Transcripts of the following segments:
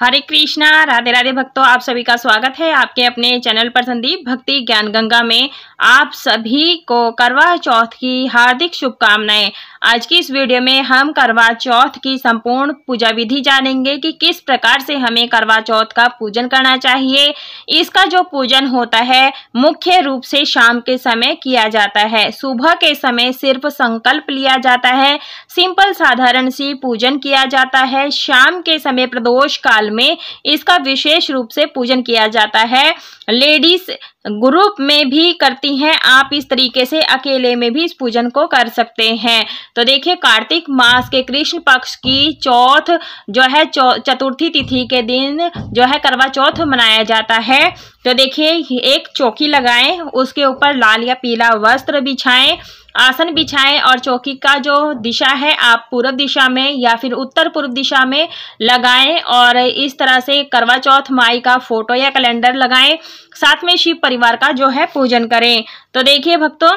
हरे कृष्णा राधे राधे भक्तों आप सभी का स्वागत है आपके अपने चैनल पर संदीप भक्ति ज्ञान गंगा में आप सभी को करवा चौथ की हार्दिक शुभकामनाएं आज की इस वीडियो में हम करवा चौथ की संपूर्ण पूजा विधि जानेंगे कि किस प्रकार से हमें करवा चौथ का पूजन करना चाहिए इसका जो पूजन होता है मुख्य रूप से शाम के समय किया जाता है सुबह के समय सिर्फ संकल्प लिया जाता है सिंपल साधारण सी पूजन किया जाता है शाम के समय प्रदोष काल में इसका विशेष रूप से पूजन किया जाता है लेडीज ग्रुप में भी करती हैं आप इस तरीके से अकेले में भी इस पूजन को कर सकते हैं तो देखिए कार्तिक मास के कृष्ण पक्ष की चौथ जो है चतुर्थी तिथि के दिन जो है करवा चौथ मनाया जाता है तो देखिए एक चौकी लगाएं उसके ऊपर लाल या पीला वस्त्र बिछाएं आसन बिछाएं और चौकी का जो दिशा है आप पूर्व दिशा में या फिर उत्तर पूर्व दिशा में लगाएं और इस तरह से करवा चौथ माई का फोटो या कैलेंडर लगाएं साथ में शिव परिवार का जो है पूजन करें तो देखिए भक्तों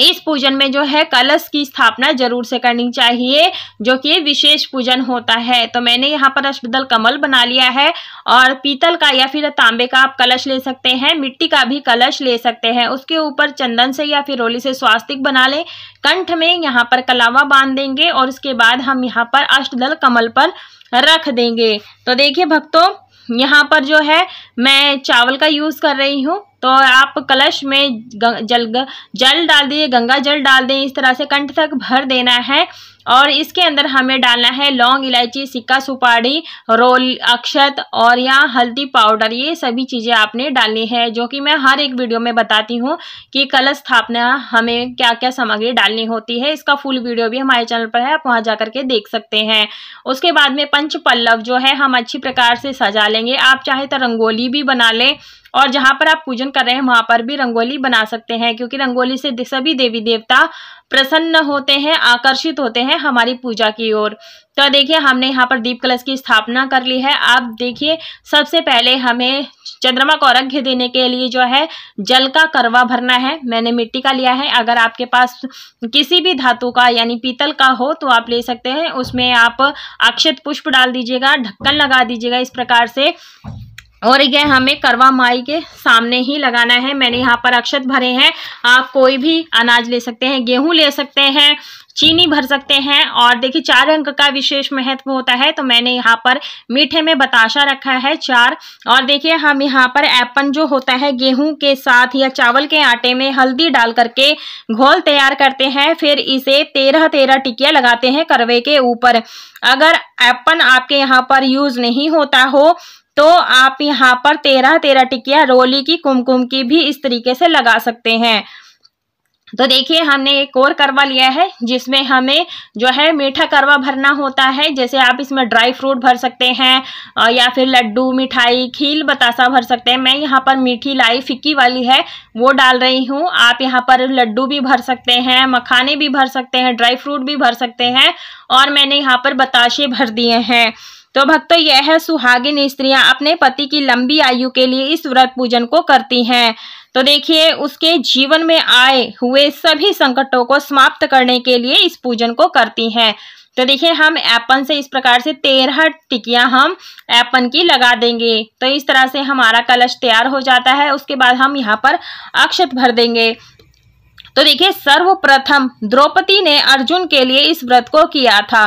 इस पूजन में जो है कलश की स्थापना जरूर से करनी चाहिए जो कि विशेष पूजन होता है तो मैंने यहाँ पर अष्टदल कमल बना लिया है और पीतल का या फिर तांबे का आप कलश ले सकते हैं मिट्टी का भी कलश ले सकते हैं उसके ऊपर चंदन से या फिर रोली से स्वास्तिक बना लें कंठ में यहाँ पर कलावा बांध देंगे और उसके बाद हम यहाँ पर अष्टदल कमल पर रख देंगे तो देखिए भक्तों यहाँ पर जो है मैं चावल का यूज़ कर रही हूँ तो आप कलश में जल जल डाल दीजिए गंगा जल डाल दें इस तरह से कंठ तक भर देना है और इसके अंदर हमें डालना है लौंग इलायची सिक्का सुपारी रोल अक्षत और या हल्दी पाउडर ये सभी चीज़ें आपने डालनी है जो कि मैं हर एक वीडियो में बताती हूँ कि कलश स्थापना हमें क्या क्या सामग्री डालनी होती है इसका फुल वीडियो भी हमारे चैनल पर है आप वहाँ जा के देख सकते हैं उसके बाद में पंच पल्लव जो है हम अच्छी प्रकार से सजा लेंगे आप चाहे तो रंगोली भी बना लें और जहाँ पर आप पूजन कर रहे हैं वहाँ पर भी रंगोली बना सकते हैं क्योंकि रंगोली से सभी देवी देवता प्रसन्न होते हैं आकर्षित होते हैं हमारी पूजा की ओर तो देखिए हमने यहाँ पर दीप कलश की स्थापना कर ली है आप देखिए सबसे पहले हमें चंद्रमा को अर्घ्य देने के लिए जो है जल का करवा भरना है मैंने मिट्टी का लिया है अगर आपके पास किसी भी धातु का यानी पीतल का हो तो आप ले सकते हैं उसमें आप अक्षत पुष्प डाल दीजिएगा ढक्कन लगा दीजिएगा इस प्रकार से और ये हमें करवा माई के सामने ही लगाना है मैंने यहाँ पर अक्षत भरे हैं आप कोई भी अनाज ले सकते हैं गेहूं ले सकते हैं चीनी भर सकते हैं और देखिए चार अंक का विशेष महत्व होता है तो मैंने यहाँ पर मीठे में बताशा रखा है चार और देखिए हम यहाँ पर एप्पन जो होता है गेहूं के साथ या चावल के आटे में हल्दी डाल करके घोल तैयार करते हैं फिर इसे तेरह तेरह टिकिया लगाते हैं करवे के ऊपर अगर एप्पन आपके यहाँ पर यूज नहीं होता हो तो आप यहाँ पर तेरह तेरह टिकिया रोली की कुमकुम की भी इस तरीके से लगा सकते हैं तो देखिए हमने एक और करवा लिया है जिसमें हमें जो है मीठा करवा भरना होता है जैसे आप इसमें ड्राई फ्रूट भर सकते हैं या फिर लड्डू मिठाई खील बतासा भर सकते हैं मैं यहाँ पर मीठी लाई फिक्की वाली है वो डाल रही हूँ आप यहाँ पर लड्डू भी भर सकते हैं मखाने भी भर सकते हैं ड्राई फ्रूट भी भर सकते हैं और मैंने यहाँ पर बताशे भर दिए हैं तो भक्तों यह है सुहागिन स्त्रियां अपने पति की लंबी आयु के लिए इस व्रत पूजन को करती हैं तो देखिए उसके जीवन में आए हुए सभी संकटों को समाप्त करने के लिए इस पूजन को करती हैं तो देखिए हम ऐपन से इस प्रकार से तेरह टिकियां हम ऐपन की लगा देंगे तो इस तरह से हमारा कलश तैयार हो जाता है उसके बाद हम यहाँ पर अक्षत भर देंगे तो देखिए सर्वप्रथम द्रौपदी ने अर्जुन के लिए इस व्रत को किया था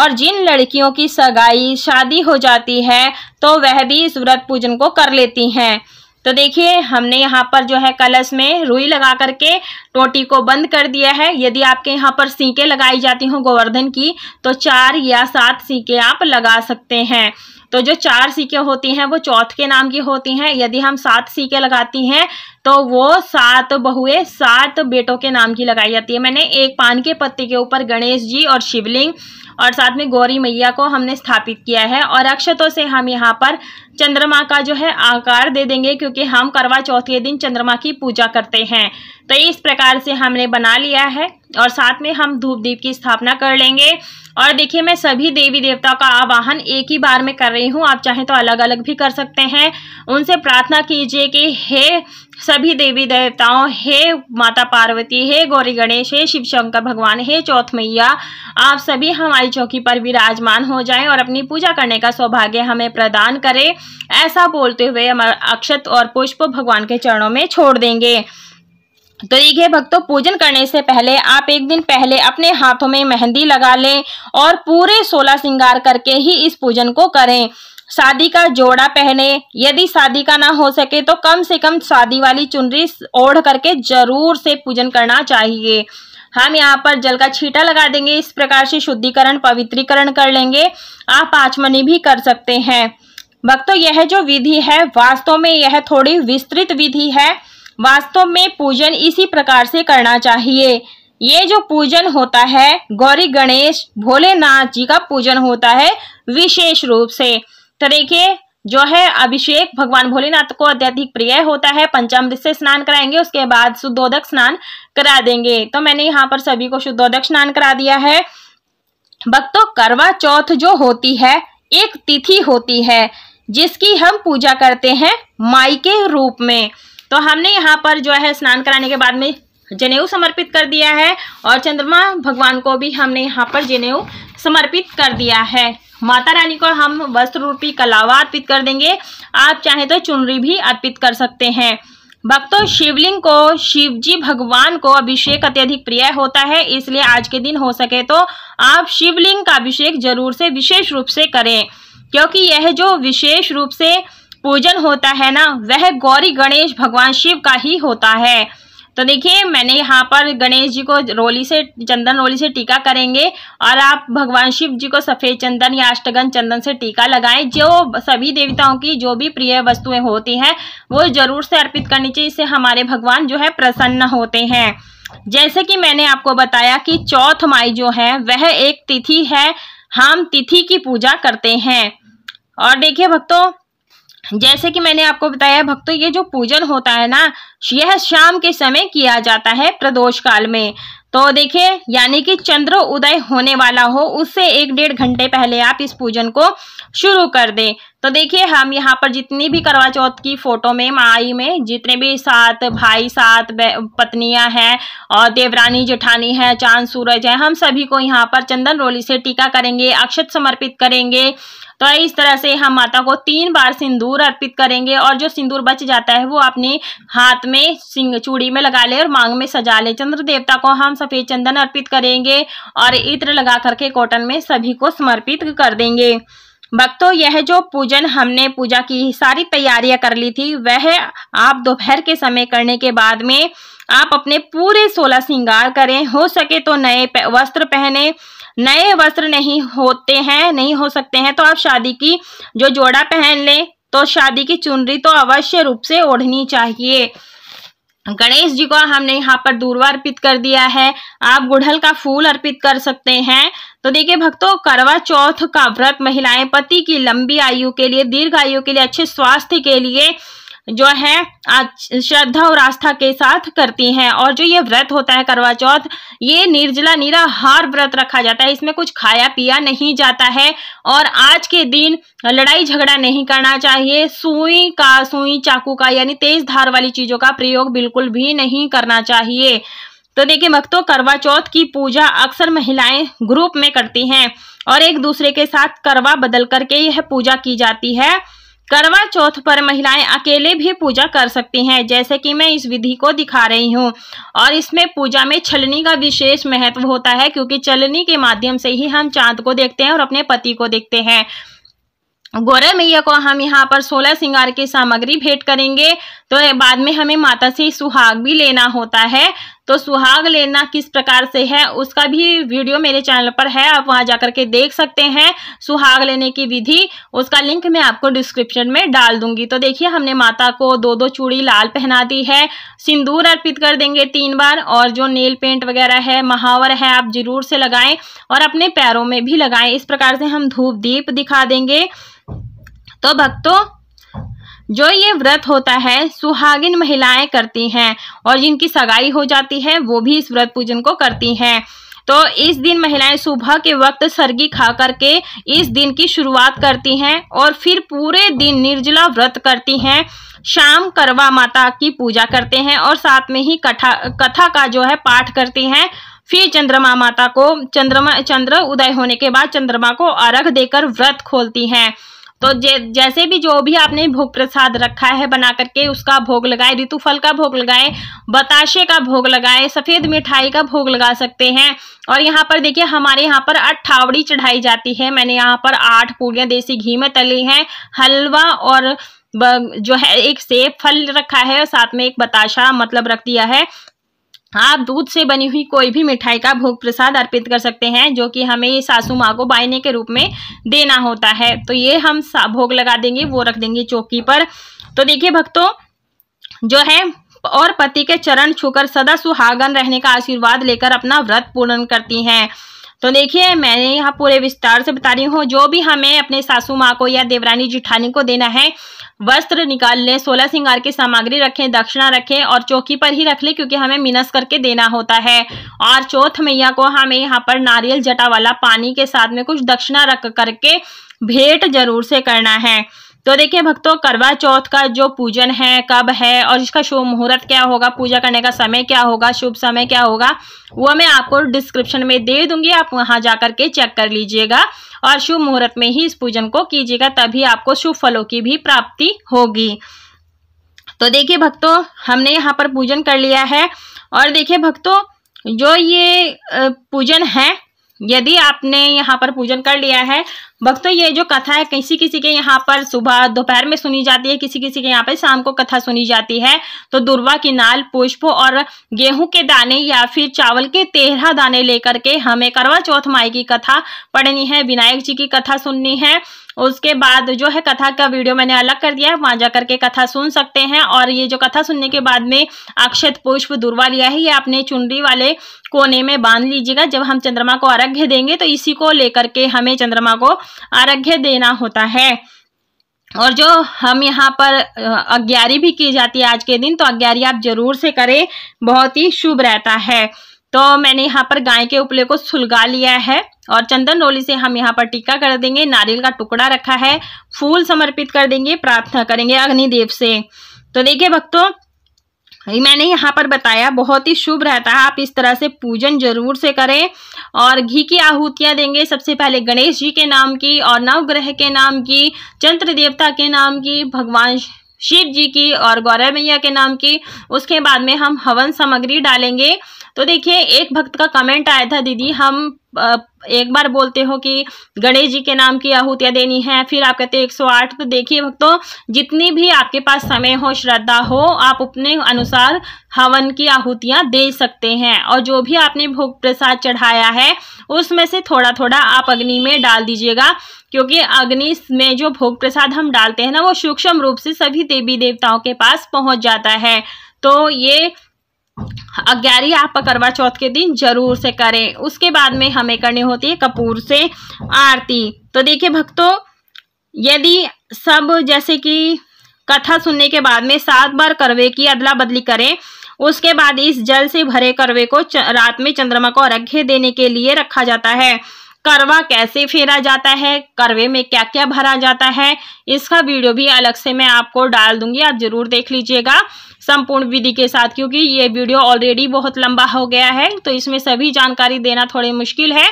और जिन लड़कियों की सगाई शादी हो जाती है तो वह भी इस व्रत पूजन को कर लेती हैं तो देखिए हमने यहाँ पर जो है कलश में रुई लगा करके टोटी को बंद कर दिया है यदि आपके यहाँ पर सीके लगाई जाती हों गोवर्धन की तो चार या सात सीके आप लगा सकते हैं तो जो चार सीके होती हैं वो चौथ के नाम की होती हैं यदि हम सात सीके लगाती हैं तो वो सात बहुए सात बेटों के नाम की लगाई जाती है मैंने एक पान के पत्ते के ऊपर गणेश जी और शिवलिंग और साथ में गौरी मैया को हमने स्थापित किया है और अक्षतों से हम यहाँ पर चंद्रमा का जो है आकार दे देंगे क्योंकि हम करवा चौथे दिन चंद्रमा की पूजा करते हैं तो इस प्रकार से हमने बना लिया है और साथ में हम धूप दीप की स्थापना कर लेंगे और देखिए मैं सभी देवी देवता का आवाहन एक ही बार में कर रही हूँ आप चाहें तो अलग अलग भी कर सकते हैं उनसे प्रार्थना कीजिए कि हे सभी देवी देवताओं हे माता पार्वती हे गौरी गणेश हे शिव शंकर भगवान हे चौथ मैया आप सभी हमारी चौकी पर विराजमान हो जाएं और अपनी पूजा करने का सौभाग्य हमें प्रदान करें ऐसा बोलते हुए हम अक्षत और पुष्प भगवान के चरणों में छोड़ देंगे तो देखिए भक्तों पूजन करने से पहले आप एक दिन पहले अपने हाथों में मेहंदी लगा लें और पूरे सोलह श्रृंगार करके ही इस पूजन को करें शादी का जोड़ा पहने यदि शादी का ना हो सके तो कम से कम शादी वाली चुनरी ओढ़ करके जरूर से पूजन करना चाहिए हम यहाँ पर जल का छीटा लगा देंगे इस प्रकार से शुद्धिकरण पवित्रीकरण कर लेंगे आप पाँचमनी भी कर सकते हैं भक्तों यह जो विधि है वास्तव में यह थोड़ी विस्तृत विधि है वास्तव में पूजन इसी प्रकार से करना चाहिए ये जो पूजन होता है गौरी गणेश भोलेनाथ जी का पूजन होता है विशेष रूप से तो देखिए जो है अभिषेक भगवान भोलेनाथ को अत्यधिक प्रिय होता है पंचामृत से स्नान कराएंगे उसके बाद शुद्धोदक स्नान करा देंगे तो मैंने यहाँ पर सभी को शुद्धोदक स्नान करा दिया है भक्तों करवा चौथ जो होती है एक तिथि होती है जिसकी हम पूजा करते हैं माई के रूप में तो हमने यहाँ पर जो है स्नान कराने के बाद में जनेऊ समर्पित कर दिया है और चंद्रमा भगवान को भी हमने यहाँ पर जनेऊ समर्पित कर दिया है माता रानी को हम वस्त्र रूपी कलावा अर्पित कर देंगे आप चाहे तो चुनरी भी अर्पित कर सकते हैं भक्तों शिवलिंग को शिवजी भगवान को अभिषेक अत्यधिक प्रिय होता है इसलिए आज के दिन हो सके तो आप शिवलिंग का अभिषेक जरूर से विशेष रूप से करें क्योंकि यह जो विशेष रूप से पूजन होता है ना वह गौरी गणेश भगवान शिव का ही होता है तो देखिए मैंने यहाँ पर गणेश जी को रोली से चंदन रोली से टीका करेंगे और आप भगवान शिव जी को सफ़ेद चंदन या अष्टगन चंदन से टीका लगाएं जो सभी देवताओं की जो भी प्रिय वस्तुएं होती हैं वो जरूर से अर्पित करनी चाहिए इससे हमारे भगवान जो है प्रसन्न होते हैं जैसे कि मैंने आपको बताया कि चौथ माई जो है वह एक तिथि है हम तिथि की पूजा करते हैं और देखिए भक्तों जैसे कि मैंने आपको बताया भक्तों ये जो पूजन होता है ना यह शाम के समय किया जाता है प्रदोष काल में तो देखिये यानी कि चंद्र उदय होने वाला हो उससे एक डेढ़ घंटे पहले आप इस पूजन को शुरू कर दें तो देखिए हम यहाँ पर जितनी भी करवा चौथ की फोटो में माई में जितने भी सात भाई सात पत्नियां हैं और देवरानी जेठानी है चांद सूरज है हम सभी को यहाँ पर चंदन रोली से टीका करेंगे अक्षत समर्पित करेंगे तो इस तरह से हम माता को तीन बार सिंदूर अर्पित करेंगे और जो सिंदूर बच जाता है वो अपने हाथ में सिंग चूड़ी में लगा ले और मांग में सजा ले चंद्र देवता को हम सफेद चंदन अर्पित करेंगे और इत्र लगा करके कॉटन में सभी को समर्पित कर देंगे भक्तों यह जो पूजन हमने पूजा की सारी तैयारियां कर ली थी वह आप दोपहर के समय करने के बाद में आप अपने पूरे सोलह श्रृंगार करें हो सके तो नए वस्त्र पहने नए वस्त्र नहीं होते हैं नहीं हो सकते हैं तो आप शादी की जो जोड़ा पहन लें तो शादी की चुनरी तो अवश्य रूप से ओढ़नी चाहिए गणेश जी को हमने यहाँ पर दूरवा अर्पित कर दिया है आप गुड़हल का फूल अर्पित कर सकते हैं तो देखिए भक्तों करवा चौथ का व्रत महिलाएं पति की लंबी आयु के लिए दीर्घ आयु के लिए अच्छे स्वास्थ्य के लिए जो है श्रद्धा और आस्था के साथ करती हैं और जो ये व्रत होता है करवा चौथ ये निर्जला निराहार व्रत रखा जाता है इसमें कुछ खाया पिया नहीं जाता है और आज के दिन लड़ाई झगड़ा नहीं करना चाहिए सुई का सुई चाकू का यानी तेज धार वाली चीजों का प्रयोग बिल्कुल भी नहीं करना चाहिए तो देखिए भक्तो करवा चौथ की पूजा अक्सर महिलाएं ग्रुप में करती हैं और एक दूसरे के साथ करवा बदल करके यह पूजा की जाती है करवा चौथ पर महिलाएं अकेले भी पूजा कर सकती हैं जैसे कि मैं इस विधि को दिखा रही हूँ और इसमें पूजा में छलनी का विशेष महत्व होता है क्योंकि छलनी के माध्यम से ही हम चांद को देखते हैं और अपने पति को देखते हैं गोरे मैया को हम यहाँ पर सोलह सिंगार की सामग्री भेंट करेंगे तो बाद में हमें माता से सुहाग भी लेना होता है तो सुहाग लेना किस प्रकार से है उसका भी वीडियो मेरे चैनल पर है आप वहां जाकर के देख सकते हैं सुहाग लेने की विधि उसका लिंक मैं आपको डिस्क्रिप्शन में डाल दूंगी तो देखिए हमने माता को दो दो चूड़ी लाल पहना दी है सिंदूर अर्पित कर देंगे तीन बार और जो नेल पेंट वगैरह है महावर है आप जरूर से लगाएं और अपने पैरों में भी लगाएं इस प्रकार से हम धूप दीप दिखा देंगे तो भक्तों जो ये व्रत होता है सुहागिन महिलाएं करती हैं और जिनकी सगाई हो जाती है वो भी इस व्रत पूजन को करती हैं तो इस दिन महिलाएं सुबह के वक्त सर्गी खा करके इस दिन की शुरुआत करती हैं और फिर पूरे दिन निर्जला व्रत करती हैं शाम करवा माता की पूजा करते हैं और साथ में ही कथा कथा का जो है पाठ करती हैं फिर चंद्रमा माता को चंद्रमा चंद्र उदय होने के बाद चंद्रमा को अर्घ देकर व्रत खोलती हैं तो जे जैसे भी जो भी आपने भोग प्रसाद रखा है बना करके उसका भोग लगाए ऋतु फल का भोग लगाए बताशे का भोग लगाए सफ़ेद मिठाई का भोग लगा सकते हैं और यहाँ पर देखिए हमारे यहाँ पर अट्ठावड़ी चढ़ाई जाती है मैंने यहाँ पर आठ पूड़ियाँ देसी घी में तली हैं हलवा और जो है एक सेब फल रखा है साथ में एक बताशा मतलब रख दिया है आप दूध से बनी हुई कोई भी मिठाई का भोग प्रसाद अर्पित कर सकते हैं जो कि हमें सासू माँ को बायने के रूप में देना होता है तो ये हम भोग लगा देंगे वो रख देंगे चौकी पर तो देखिए भक्तों जो है और पति के चरण छूकर सदा सुहागन रहने का आशीर्वाद लेकर अपना व्रत पूर्ण करती हैं तो देखिए मैंने यहाँ पूरे विस्तार से बता रही हूँ जो भी हमें अपने सासू माँ को या देवरानी जिठानी को देना है वस्त्र निकाल लें सोलह सिंगार की सामग्री रखें दक्षिणा रखें और चौकी पर ही रख लें क्योंकि हमें मिनस करके देना होता है और चौथ मैया को हमें यहाँ पर नारियल जटा वाला पानी के साथ में कुछ दक्षिणा रख करके भेंट जरूर से करना है तो देखिए भक्तों करवा चौथ का जो पूजन है कब है और इसका शुभ मुहूर्त क्या होगा पूजा करने का समय क्या होगा शुभ समय क्या होगा वो मैं आपको डिस्क्रिप्शन में दे दूंगी आप वहां जाकर के चेक कर लीजिएगा और शुभ मुहूर्त में ही इस पूजन को कीजिएगा तभी आपको शुभ फलों की भी प्राप्ति होगी तो देखिए भक्तों हमने यहाँ पर पूजन कर लिया है और देखिए भक्तों जो ये पूजन है यदि आपने यहाँ पर पूजन कर लिया है भक्तों ये जो कथा है किसी किसी के यहाँ पर सुबह दोपहर में सुनी जाती है किसी किसी के यहाँ पर शाम को कथा सुनी जाती है तो दुर्वा की नाल पुष्प और गेहूं के दाने या फिर चावल के तेरह दाने लेकर के हमें करवा चौथ माई की कथा पढ़नी है विनायक जी की कथा सुननी है उसके बाद जो है कथा का वीडियो मैंने अलग कर दिया है वहाँ जा करके कथा सुन सकते हैं और ये जो कथा सुनने के बाद में अक्षत पुष्प दुर्वा लिया है ये आपने चुनरी वाले कोने में बांध लीजिएगा जब हम चंद्रमा को अर्घ्य देंगे तो इसी को लेकर के हमें चंद्रमा को अर्घ्य देना होता है और जो हम यहाँ पर अग्यारी भी की जाती है आज के दिन तो अग्यारी आप जरूर से करें बहुत ही शुभ रहता है तो मैंने यहाँ पर गाय के उपले को सुलगा लिया है और चंदन रोली से हम यहाँ पर टीका कर देंगे नारियल का टुकड़ा रखा है फूल समर्पित कर देंगे प्रार्थना करेंगे अग्निदेव से तो देखिए भक्तों मैंने यहाँ पर बताया बहुत ही शुभ रहता है आप इस तरह से पूजन जरूर से करें और घी की आहूतियाँ देंगे सबसे पहले गणेश जी के नाम की और नवग्रह के नाम की चंद्र देवता के नाम की भगवान शिव जी की और गौरव मैया के नाम की उसके बाद में हम हवन सामग्री डालेंगे तो देखिए एक भक्त का कमेंट आया था दीदी हम एक बार बोलते हो कि गणेश जी के नाम की आहुतियाँ देनी है फिर आप कहते हो एक सौ आठ तो देखिए भक्तों जितनी भी आपके पास समय हो श्रद्धा हो आप अपने अनुसार हवन की आहुतियाँ दे सकते हैं और जो भी आपने भोग प्रसाद चढ़ाया है उसमें से थोड़ा थोड़ा आप अग्नि में डाल दीजिएगा क्योंकि अग्नि में जो भोग प्रसाद हम डालते हैं ना वो सूक्ष्म रूप से सभी देवी देवताओं के पास पहुँच जाता है तो ये अग्यारी आप करवा चौथ के दिन जरूर से करें उसके बाद में हमें करनी होती है कपूर से आरती तो देखिए भक्तों यदि सब जैसे कि कथा सुनने के बाद में सात बार करवे की अदला बदली करें उसके बाद इस जल से भरे करवे को रात में चंद्रमा को अर्घ्य देने के लिए रखा जाता है करवा कैसे फेरा जाता है करवे में क्या क्या भरा जाता है इसका वीडियो भी अलग से मैं आपको डाल दूंगी आप जरूर देख लीजिएगा संपूर्ण विधि के साथ क्योंकि ये वीडियो ऑलरेडी बहुत लंबा हो गया है तो इसमें सभी जानकारी देना थोड़ी मुश्किल है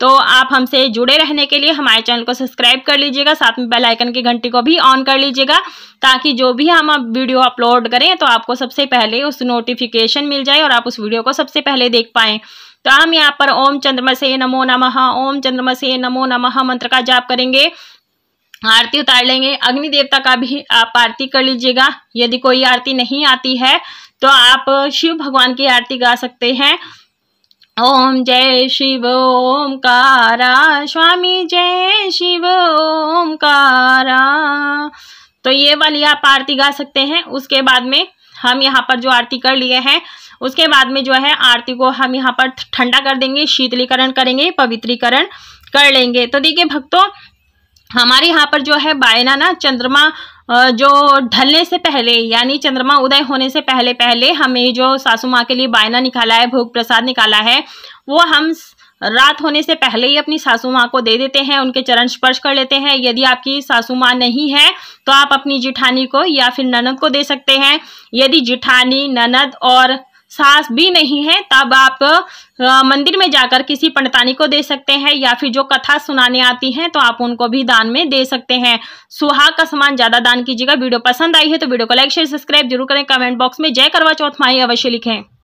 तो आप हमसे जुड़े रहने के लिए हमारे चैनल को सब्सक्राइब कर लीजिएगा साथ में बेल आइकन की घंटी को भी ऑन कर लीजिएगा ताकि जो भी हम आप वीडियो अपलोड करें तो आपको सबसे पहले उस नोटिफिकेशन मिल जाए और आप उस वीडियो को सबसे पहले देख पाएं तो हम यहाँ पर ओम चंद्रमा से नमो नमः ओम चंद्रमा से नमो नमः मंत्र का जाप करेंगे आरती उतार लेंगे अग्नि देवता का भी आप आरती कर लीजिएगा यदि कोई आरती नहीं आती है तो आप शिव भगवान की आरती गा सकते हैं ओम जय शिव कारा स्वामी जय शिव ओम कारा तो ये वाली आप आरती गा सकते हैं उसके बाद में हम यहाँ पर जो आरती कर लिए हैं उसके बाद में जो है आरती को हम यहाँ पर ठंडा कर देंगे शीतलीकरण करेंगे पवित्रीकरण कर लेंगे तो देखिए भक्तों हमारे यहाँ पर जो है बायना ना चंद्रमा जो ढलने से पहले यानी चंद्रमा उदय होने से पहले पहले हमें जो सासू माँ के लिए बायना निकाला है भोग प्रसाद निकाला है वो हम रात होने से पहले ही अपनी सासू माँ को दे देते हैं उनके चरण स्पर्श कर लेते हैं यदि आपकी सासू माँ नहीं है तो आप अपनी जिठानी को या फिर ननद को दे सकते हैं यदि जिठानी ननद और सांस भी नहीं है तब आप मंदिर में जाकर किसी पंडतानी को दे सकते हैं या फिर जो कथा सुनाने आती हैं तो आप उनको भी दान में दे सकते हैं सुहाग का सामान ज्यादा दान कीजिएगा वीडियो पसंद आई है तो वीडियो को लाइक शेयर सब्सक्राइब जरूर करें कमेंट बॉक्स में जय करवा चौथ माही अवश्य लिखें